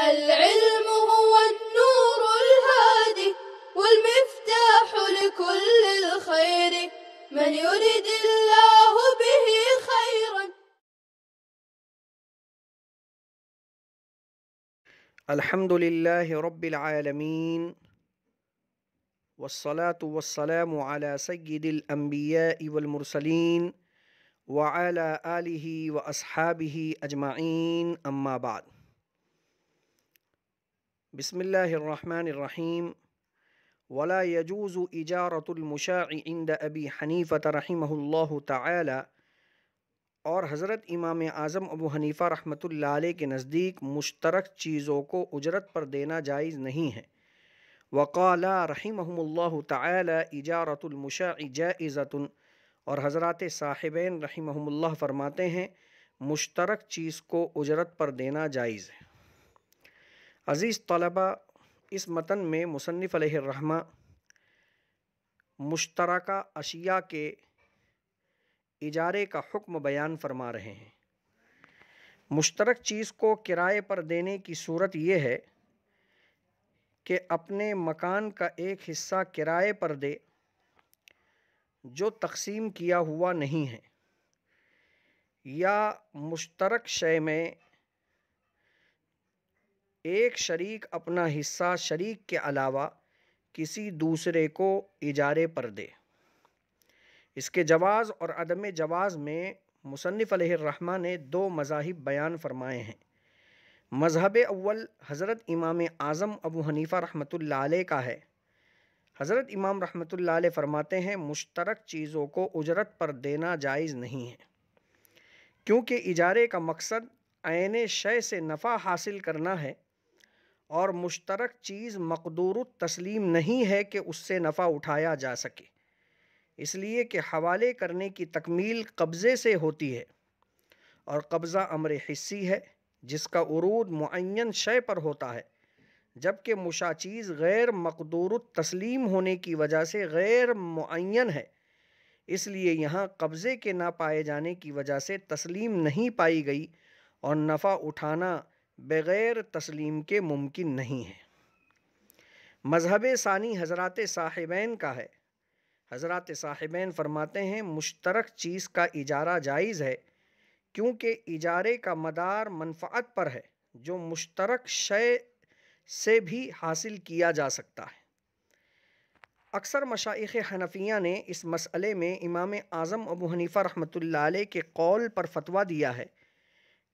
العلم هو النور الهادي والمفتاح لكل الخير من يريد الله به خيرا الحمد لله رب العالمين والصلاة والسلام على سيد الأنبياء والمرسلين وعلى آله وأصحابه أجمعين أما بعد बसमीम वला यजूज़ इजारतमशा इंद अबी हनीफ़त रहीमल्ला ताली और हज़रत इमाम आज़म अबू हनीफ़ा रहमतुल्लाह अलैह के नज़दीक मुश्तरक चीज़ों को उजरत पर देना जायज़ नहीं है वक़ाला रहीमल्ला ताली इजारतमशा जाइज़तन और हज़रत साहिबैन रहीमल्ला फरमाते हैं मुश्तरक चीज़ को उजरत पर देना जायज़ है अज़ीज़ तलबा इस मतन में मुसनफ़ रहमा मुश्तरक अशिया के इजारे का हुक्म बयान फरमा रहे हैं मुश्तरक चीज़ को किराए पर देने की सूरत यह है कि अपने मकान का एक हिस्सा किराए पर दे जो तकसीम किया हुआ नहीं है या मुश्तरक शय में एक शरीक अपना हिस्सा शरीक के अलावा किसी दूसरे को इजारे पर दे इसके जवाज़ और अदम जवाज़ में मुसनफ़ रहमा ने दो मजाहब बयान फरमाए हैं मज़हब अव्वल हज़रत इमाम आज़म अबू हनीफ़ा रहमतुल्लाह अलैह का है हज़रत इमाम रहमत अलैह फरमाते हैं मुश्तरक चीज़ों को उजरत पर देना जायज़ नहीं है क्योंकि इजारे का मकसद आन शय से नफ़ा हासिल करना है और मुश्तरक चीज़ मकदूर तस्लीम नहीं है कि उससे नफ़ा उठाया जा सके इसलिए कि हवाले करने की तकमील कब्ज़े से होती है और कब्ज़ा अमर हिस्सी है जिसका अरूद मुन शय पर होता है जबकि मुशा चीज़ गैर मकदूर तस्लीम होने की वजह से गैर मुन है इसलिए यहाँ कब्ज़े के ना पाए जाने की वजह से तस्लीम नहीं पाई गई और नफ़ा उठाना बग़ैर तस्लीम के मुमकिन नहीं है मज़हब सानी हज़रत साहिबैन का है हज़रत साहिबैन फरमाते हैं मुश्तरक चीज़ का इजारा जायज़ है क्योंकि इजारे का मदार मनफात पर है जो मुश्तरक शय से भी हासिल किया जा सकता है अक्सर मशाइख हनफिया ने इस मसले में इमाम आज़म अबू हनीफ़ा रहमत के कौल पर फतवा दिया है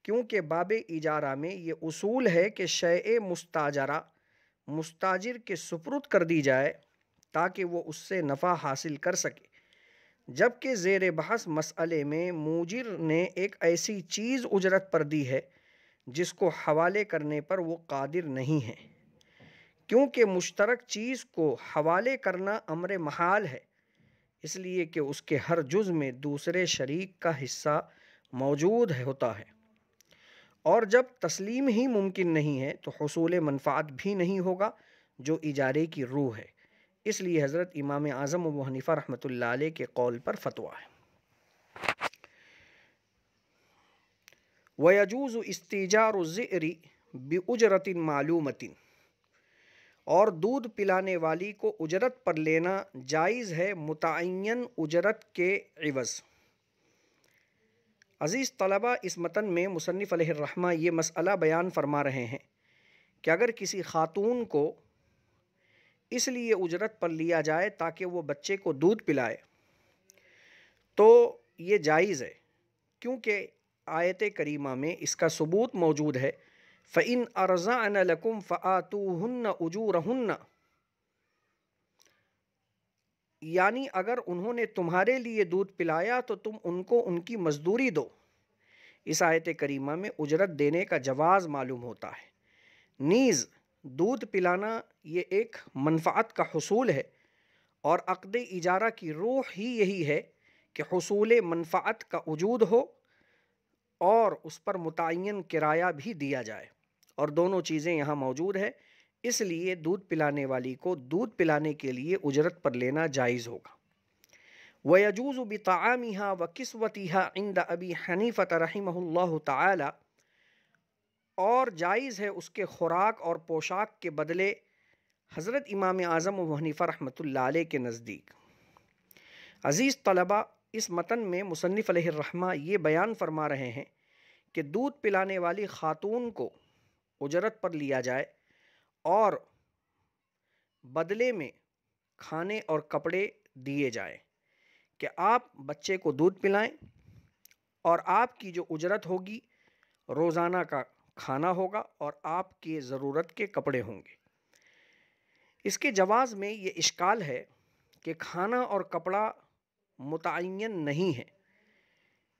क्योंकि बाब इजारा में ये उसूल है कि शय मुस्ताजरा मुस्ताजिर के सुपरुद कर दी जाए ताकि वो उससे नफ़ा हासिल कर सके जबकि ज़ेर बहस मसले में मुजिर ने एक ऐसी चीज़ उजरत पर दी है जिसको हवाले करने पर वो कादिर नहीं है क्योंकि मुश्तरक चीज़ को हवाले करना अमर महाल है इसलिए कि उसके हर जुज़ में दूसरे शरीक का हिस्सा मौजूद होता है और जब तस्लीम ही मुमकिन नहीं है तो हसूल मनफात भी नहीं होगा जो इजारे की रूह है इसलिए हज़रत इमाम आज़म अबू हनीफ़ा रहमत अलैह के कौल पर फतवा है वयजूज़ इस्तीजार बे उजरत मालूमतिन और दूध पिलाने वाली को उजरत पर लेना जायज़ है मुतन उजरत के अवज़ अज़ीज़ तलबा इस मतन में मुसनफ़ ये मसला बयान फरमा रहे हैं कि अगर किसी खातून को इसलिए उजरत पर लिया जाए ताकि वो बच्चे को दूध पिलाए तो ये जायज़ है क्योंकि आयत करीमा में इसका सबूत मौजूद है फ़िन अर्ज़ा लकुम उजू रहन्ना यानी अगर उन्होंने तुम्हारे लिए दूध पिलाया तो तुम उनको उनकी मजदूरी दो इस आयत करीमा में उजरत देने का जवाज़ मालूम होता है नीज़ दूध पिलाना ये एक मनफात का हसूल है और अक़द इजारा की रूह ही यही है कि हसूल मनफात का वजूद हो और उस पर मुतन किराया भी दिया जाए और दोनों चीज़ें यहाँ मौजूद है इसलिए दूध पिलाने वाली को दूध पिलाने के लिए उजरत पर लेना जायज़ होगा व यजूज़ वयजूज़ बतामिहा व किस्वतिहा इंद अबी हनीफ़त रहीम त और जायज़ है उसके खुराक और पोशाक के बदले हज़रत इमाम आज़म वनीफ़ा लाई के नज़दीक अज़ीज़ तलबा इस मतन में मुसनफ़ रहमा ये बयान फरमा रहे हैं कि दूध पिलाने वाली ख़ातून को उजरत पर लिया जाए और बदले में खाने और कपड़े दिए जाएं कि आप बच्चे को दूध पिलाएं और आपकी जो उजरत होगी रोज़ाना का खाना होगा और आपके ज़रूरत के कपड़े होंगे इसके जवाज़ में ये इश्काल है कि खाना और कपड़ा मुतन नहीं है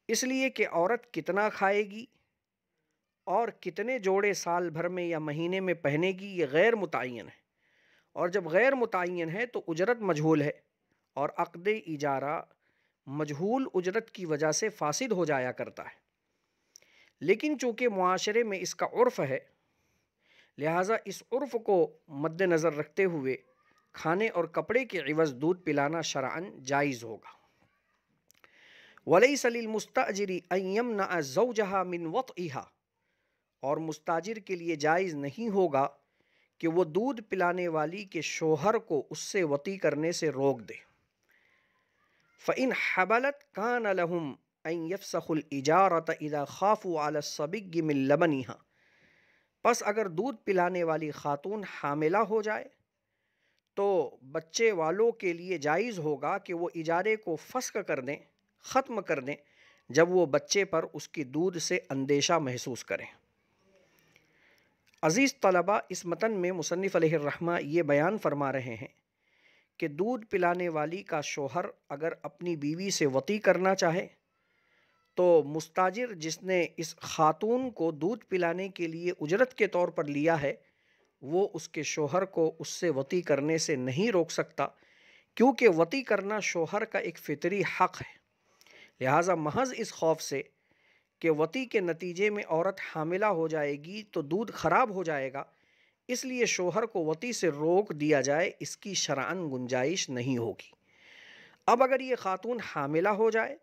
इसलिए कि औरत कितना खाएगी और कितने जोड़े साल भर में या महीने में पहनेगी ये गैर मुतन है और जब गैर मुतन है तो उजरत मजहूल है और अक़द इजारा मजहूल उजरत की वजह से फासिद हो जाया करता है लेकिन चूँकि माशरे में इसका उर्फ़ है लिहाजा इस उर्फ़ को मद्दनज़र रखते हुए खाने और कपड़े के अवज दूध पिलाना शरा जायज़ होगा वलई सलील मुस्तरी अयम जहा मिन वक़ इहा और मुस्ताजिर के लिए जायज़ नहीं होगा कि वो दूध पिलाने वाली के शोहर को उससे वती करने से रोक दे फ़िन हबलत कान लहम यफ़सखुल इजारत इदा खाफू आलसबिग मिल लबनिहा बस अगर दूध पिलाने वाली खातून हामिला हो जाए तो बच्चे वालों के लिए जायज़ होगा कि वो इजारे को फस्क कर दें ख़त्म कर दें जब वो बच्चे पर उसकी दूध से अंदेशा महसूस करें अज़ीज़ तलबा इस मतन में मुसनफ़ ये बयान फरमा रहे हैं कि दूध पिलाने वाली का शोहर अगर अपनी बीवी से वती करना चाहे तो मुस्ताजिर जिसने इस खातून को दूध पिलाने के लिए उजरत के तौर पर लिया है वो उसके शोहर को उससे वती करने से नहीं रोक सकता क्योंकि वती करना शोहर का एक फितरी हक़ है लिहाजा महज इस खौफ से कि वती के नतीजे में औरत हामिला हो जाएगी तो दूध ख़राब हो जाएगा इसलिए शोहर को वती से रोक दिया जाए इसकी शरान गुंजाइश नहीं होगी अब अगर ये खातून हामिला हो जाए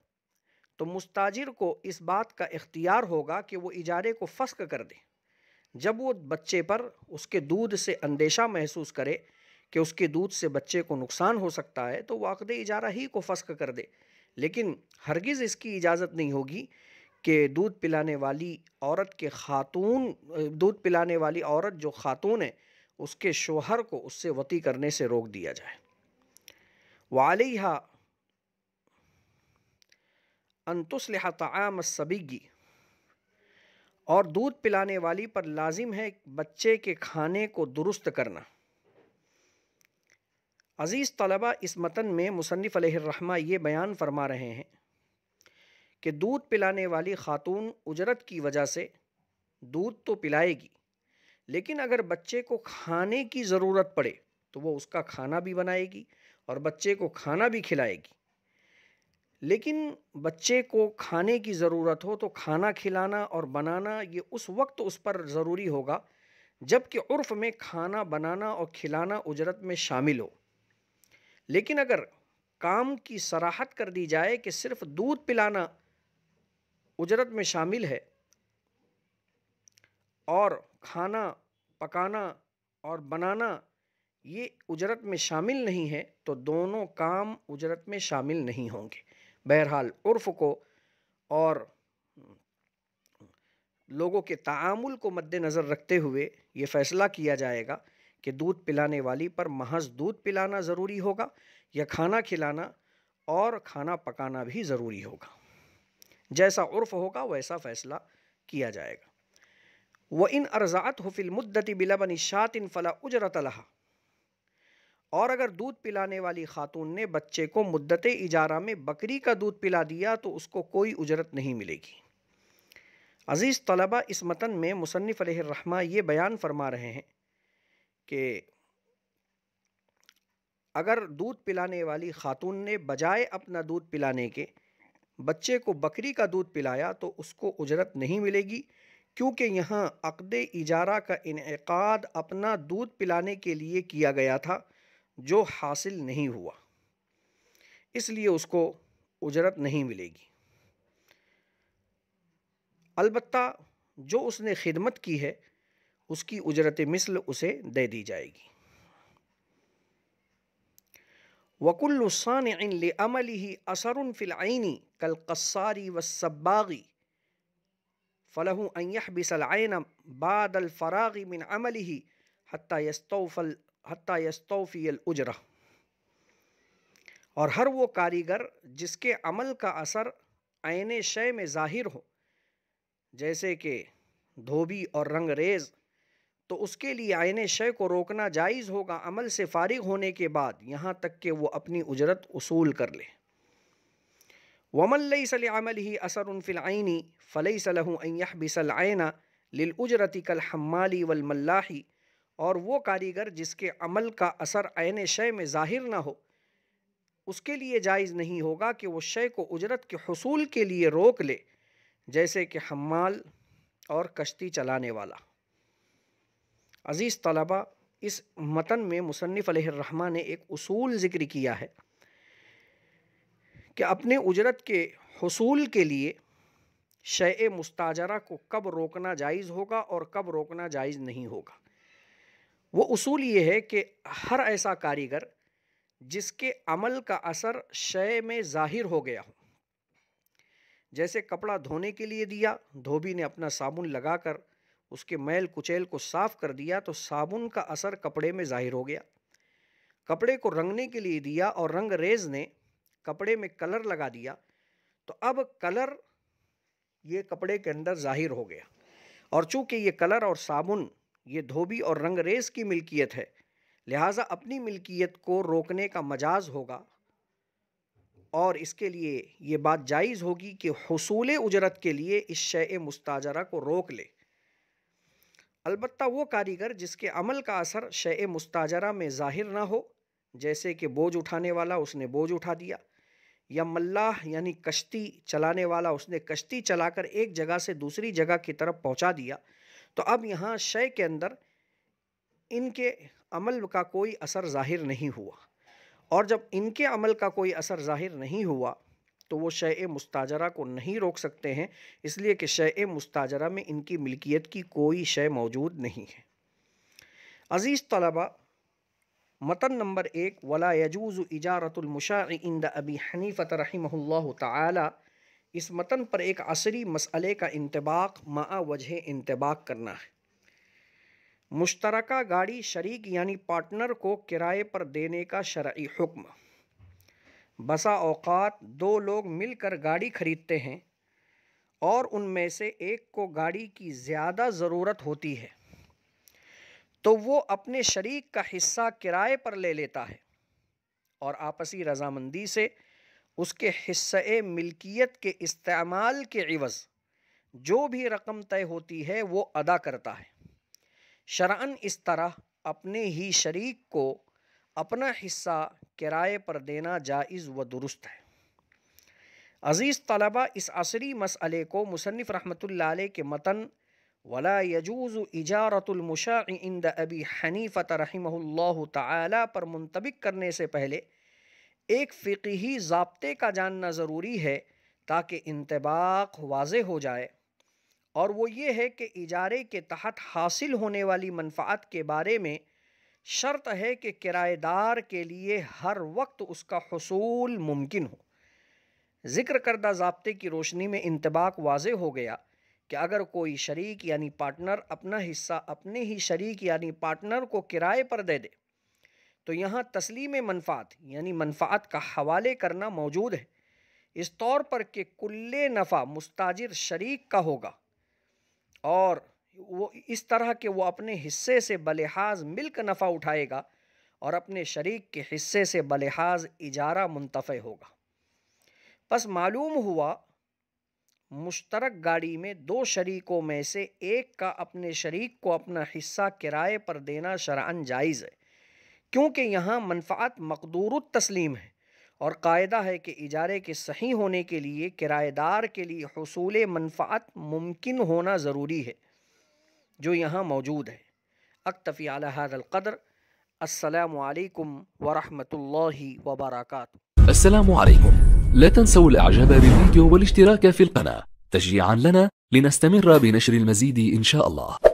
तो मुस्ताजिर को इस बात का इख्तियार होगा कि वो इजारे को फस्क कर दे जब वो बच्चे पर उसके दूध से अंदेशा महसूस करे कि उसके दूध से बच्चे को नुकसान हो सकता है तो वाकद इजारा ही को फस्क कर दे लेकिन हरगिज़ इसकी इजाज़त नहीं होगी कि दूध पिलाने वाली औरत के खातून दूध पिलाने वाली औरत जो खातून है उसके शोहर को उससे वती करने से रोक दिया जाए वालिहा अंतुसलह सबीगी और दूध पिलाने वाली पर लाजिम है बच्चे के खाने को दुरुस्त करना अज़ीज़ तलबा इस मतन में मुसनफ़ ये बयान फरमा रहे हैं कि दूध पिलाने वाली खातून उजरत की वजह से दूध तो पिलाएगी लेकिन अगर बच्चे को खाने की ज़रूरत पड़े तो वो उसका खाना भी बनाएगी और बच्चे को खाना भी खिलाएगी लेकिन बच्चे को खाने की ज़रूरत हो तो खाना खिलाना और बनाना ये उस वक्त उस पर ज़रूरी होगा जबकि उर्फ में खाना बनाना और खिलाना उजरत में शामिल हो लेकिन अगर काम की सराहत कर दी जाए कि सिर्फ दूध पिलाना उजरत में शामिल है और खाना पकाना और बनाना ये उजरत में शामिल नहीं है तो दोनों काम उजरत में शामिल नहीं होंगे बहरहाल उर्फ़ को और लोगों के तामुल को मद्देनज़र रखते हुए ये फ़ैसला किया जाएगा कि दूध पिलाने वाली पर महज दूध पिलाना ज़रूरी होगा या खाना खिलाना और खाना पकाना भी ज़रूरी होगा जैसा उर्फ होगा वैसा फैसला किया जाएगा व इन अर्ज़ात मुद्दत बिलबन शात इन फ़ला उजरत लहा और अगर दूध पिलाने वाली खातून ने बच्चे को मुद्दत इजारा में बकरी का दूध पिला दिया तो उसको कोई उजरत नहीं मिलेगी अज़ीज़ तलबा इस मतन में मुसनफ़ रहमा ये बयान फरमा रहे हैं कि अगर दूध पिलाने वाली खातून ने बजाय अपना दूध पिलाने के बच्चे को बकरी का दूध पिलाया तो उसको उजरत नहीं मिलेगी क्योंकि यहाँ अक़द इजारा का इनका अपना दूध पिलाने के लिए किया गया था जो हासिल नहीं हुआ इसलिए उसको उजरत नहीं मिलेगी अलबत् जो उसने खिदमत की है उसकी उजरत मिसल उसे दे दी जाएगी वकुल्लसान अमल ही असर फ़िलआनी कल कस्सारी व सब्बागी फ़लहू अयह बिसलायन बाद अलफ़रागी मिन अमल ही हती यस्तौफ़ल हती यस्तौफ़ी उजरा और हर वो कारीगर जिसके अमल का असर आयन शय में ज़ाहिर हो जैसे कि धोबी और रंगरेज़ तो उसके लिए आयन शय को रोकना जायज़ होगा अमल से फारिग होने के बाद यहाँ तक कि वो अपनी उजरत उसूल कर ले सल अमल ही असर आइनी फ़लई सलहूह लिल उजरती कल हमाली वलमल्लाही और वो कारीगर जिसके अमल का असर आयन शय में ज़ाहिर ना हो उसके लिए जायज़ नहीं होगा कि वह शय को उजरत के हसूल के लिए रोक ले जैसे कि हमाल और कश्ती चलाने वाला अज़ीज़ तलबा इस मतन में मुसनफ़ रहमा ने एक असूल ज़िक्र किया है कि अपने उजरत के हसूल के लिए शय मुस्ताजरा को कब रोकना जायज़ होगा और कब रोकना जायज़ नहीं होगा वो असूल ये है कि हर ऐसा कारीगर जिसके अमल का असर शय में ज़ाहिर हो गया हो जैसे कपड़ा धोने के लिए दिया धोबी ने अपना साबुन लगाकर उसके मैल कुचैल को साफ कर दिया तो साबुन का असर कपड़े में जाहिर हो गया कपड़े को रंगने के लिए दिया और रंग रेज ने कपड़े में कलर लगा दिया तो अब कलर ये कपड़े के अंदर जाहिर हो गया और चूंकि ये कलर और साबुन ये धोबी और रंगरेज की मिल्कियत है लिहाजा अपनी मिल्कियत को रोकने का मजाज होगा और इसके लिए ये बात जायज़ होगी कि हसूल उजरत के लिए इस शय मुस्ताजरा को रोक ले अलबत् वो कारीगर जिसके अमल का असर शय मुस्ताजरा में ज़ाहिर ना हो जैसे कि बोझ उठाने वाला उसने बोझ उठा दिया या मल्लाह यानी कश्ती चलाने वाला उसने कश्ती चलाकर एक जगह से दूसरी जगह की तरफ पहुंचा दिया तो अब यहाँ शय के अंदर इनके अमल का कोई असर ज़ाहिर नहीं हुआ और जब इनके अमल का कोई असर ज़ाहिर नहीं हुआ तो वो शय मुस्ताजरा को नहीं रोक सकते हैं इसलिए कि शय मुस्ताजरा में इनकी मिल्कियत की कोई शय मौजूद नहीं है अज़ीज़ तलबा मतन नंबर एक वला यजूज़ इजारतुलमशार अबी हनीफ़त रहीमल्ला त इस मतन पर एक असरी मसले का इंतबाक मा वजह इंतबाक करना है मुश्तरक गाड़ी शरीक यानी पार्टनर को किराए पर देने का शर्य हुक्म बसा अवकात दो लोग मिलकर गाड़ी खरीदते हैं और उनमें से एक को गाड़ी की ज़्यादा ज़रूरत होती है तो वो अपने शरीक का हिस्सा किराए पर ले लेता है और आपसी रजामंदी से उसके हिस्से मिल्कियत के इस्तेमाल के इवज़ जो भी रकम तय होती है वो अदा करता है शरान इस तरह अपने ही शरीक को अपना हिस्सा किराए पर देना जायज़ व दुरुस्त है अज़ीज़ तलबा इस असरी मसले को मुसनफ़ रहमत के मतन वला यजूज़ इजारतमशा इंद अबी हनीफ़त रही ताली पर मुंतबिक करने से पहले एक फ़िकी जबते का जानना ज़रूरी है ताकि इंतबाक वाज हो जाए और वो ये है कि इजारे के तहत हासिल होने वाली मनफ़ात के बारे में शर्त है कि किराएदार के लिए हर वक्त उसका हसूल मुमकिन हो ज़िक्र करदा जबते की रोशनी में इंतबाक वाज हो गया कि अगर कोई शरीक यानी पार्टनर अपना हिस्सा अपने ही शरीक यानी पार्टनर को किराए पर दे दे तो यहाँ तस्लीम मनफात यानी मनफात का हवाले करना मौजूद है इस तौर पर कि कुल्ले नफ़ा मुस्ताजिर शरीक का होगा और वो इस तरह के वो अपने हिस्से से बलहाज मिलकर नफ़ा उठाएगा और अपने शरीक के हिस्से से बलहाज इजारा मुंतफ़ होगा बस मालूम हुआ मुश्तरक गाड़ी में दो शरीकों में से एक का अपने शरीक को अपना हिस्सा किराए पर देना शरान जायज़ है क्योंकि यहाँ मनफात मकदूर तस्लीम है और कायदा है कि इजारे के सही होने के लिए किराएदार के लिए हसूल मनफात मुमकिन होना ज़रूरी है ہے اکتفی मौजूद هذا القدر السلام हद अलकदर असलकम वरहमल السلام عليكم لا تنسوا الإعجاب بالفيديو والاشتراك في القناة تشجيعا لنا لنستمر بنشر المزيد إن شاء الله